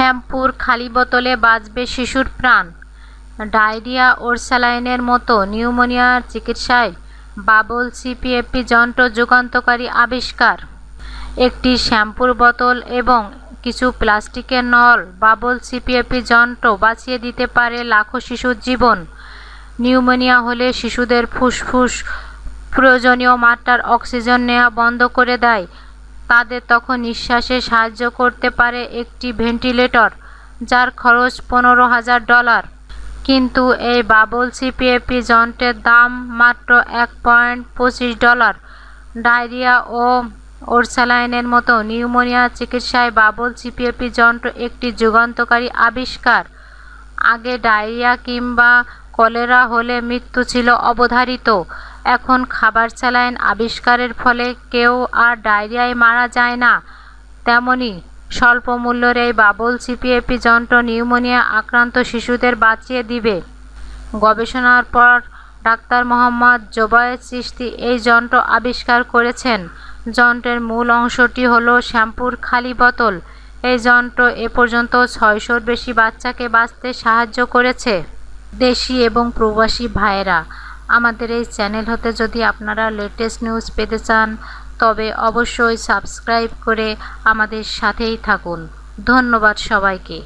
শ্যাম্পুর খালি বোতলে বাঁচবে শিশুর প্রাণ ডায়রিয়া ওর স্যালাইনের মতো নিউমোনিয়ার চিকিৎসায় বাবল সিপিএপি যন্ত্র যুগান্তকারী আবিষ্কার একটি শ্যাম্পুর বোতল এবং কিছু প্লাস্টিকের নল বাবল সিপিএপি যন্ত্র বাঁচিয়ে দিতে পারে লাখো শিশুর জীবন নিউমোনিয়া হলে শিশুদের ফুসফুস প্রয়োজনীয় মাত্রার অক্সিজেন নেওয়া বন্ধ করে দেয় তাদের তখন নিঃশ্বাসে সাহায্য করতে পারে একটি ভেন্টিলেটর যার খরচ পনেরো হাজার ডলার কিন্তু এই বাবল সিপিএপি যন্ত্রের দাম মাত্র এক পয়েন্ট পঁচিশ ডলার ডায়রিয়া ও ওরসালাইনের মতো নিউমোনিয়া চিকিৎসায় বাবল সিপিএপি যন্ত্র একটি যুগান্তকারী আবিষ্কার আগে ডায়রিয়া কিংবা কলেরা হলে মৃত্যু ছিল অবধারিত এখন খাবার চালাইন আবিষ্কারের ফলে কেউ আর ডায়রিয়ায় মারা যায় না তেমনি স্বল্প মূল্যের এই বাবল সিপিএপি যন্ত্র নিউমোনিয়া আক্রান্ত শিশুদের বাঁচিয়ে দিবে গবেষণার পর ডাক্তার মোহাম্মদ জোবায়ের সৃষ্টি এই যন্ত্র আবিষ্কার করেছেন যন্ত্রের মূল অংশটি হল শ্যাম্পুর খালি বোতল এই যন্ত্র এ পর্যন্ত ছয়শোর বেশি বাচ্চাকে বাঁচতে সাহায্য করেছে দেশি এবং প্রবাসী ভাইয়েরা আমাদের এই চ্যানেল হতে যদি আপনারা লেটেস্ট নিউজ পেতে চান তবে অবশ্যই সাবস্ক্রাইব করে আমাদের সাথেই থাকুন ধন্যবাদ সবাইকে